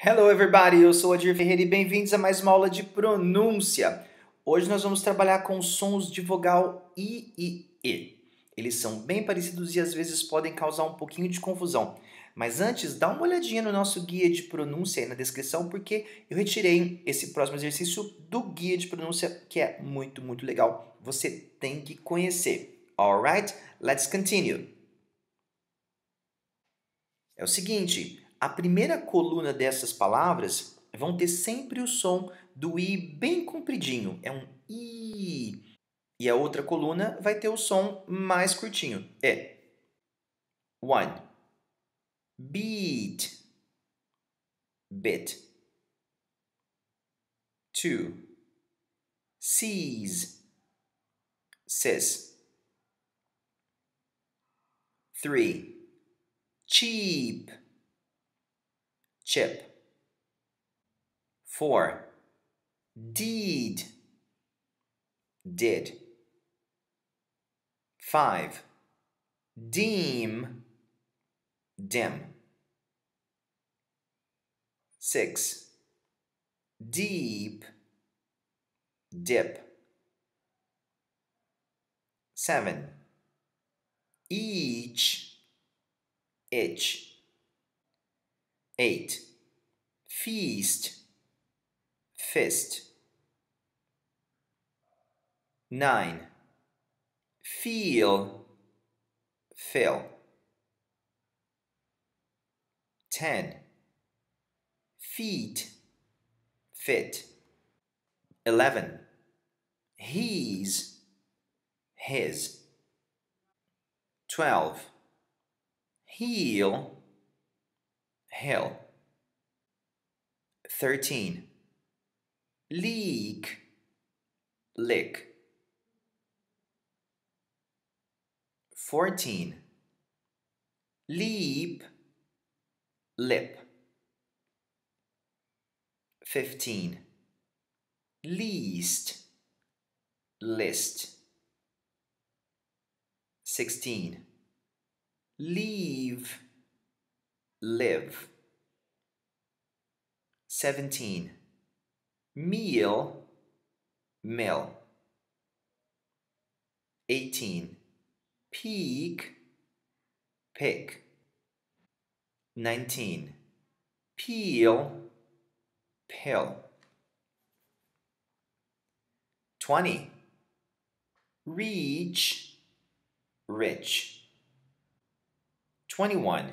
Hello everybody, eu sou Adir Ferreira e bem-vindos a mais uma aula de pronúncia. Hoje nós vamos trabalhar com sons de vogal i e e. Eles são bem parecidos e às vezes podem causar um pouquinho de confusão. Mas antes, dá uma olhadinha no nosso guia de pronúncia aí na descrição, porque eu retirei esse próximo exercício do guia de pronúncia, que é muito, muito legal. Você tem que conhecer. Alright? Let's continue. É o seguinte, a primeira coluna dessas palavras vão ter sempre o som do i bem compridinho, é um i. E a outra coluna vai ter o som mais curtinho, é one, beat, bit, two, seize, sis, three, cheap, chip. 4. Deed, did. 5. Deem, dim. 6. Deep, dip. 7. Each, itch. 8. Feast, fist. 9. Feel, fill. 10. Feet, fit. 11. He's, his. 12. Heal, hill. 13. Leak, lick. 14. Leap, lip. 15. Least, list. 16. Leave, live. 17. Meal, mill. 18. Peak, pick. 19. Peel, pill. 20. Reach, rich. 21.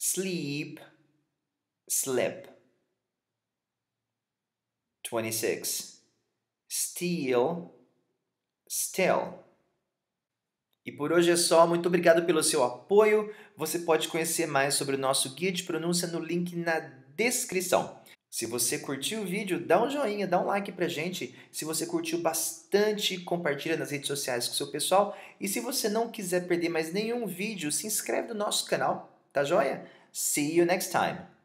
sleep, slip. 26. Steal, still. E por hoje é só. Muito obrigado pelo seu apoio. Você pode conhecer mais sobre o nosso guia de pronúncia no link na descrição. Se você curtiu o vídeo, dá um joinha, dá um like pra gente. Se você curtiu bastante, compartilha nas redes sociais com o seu pessoal. E se você não quiser perder mais nenhum vídeo, se inscreve no nosso canal Tá joia? See you next time.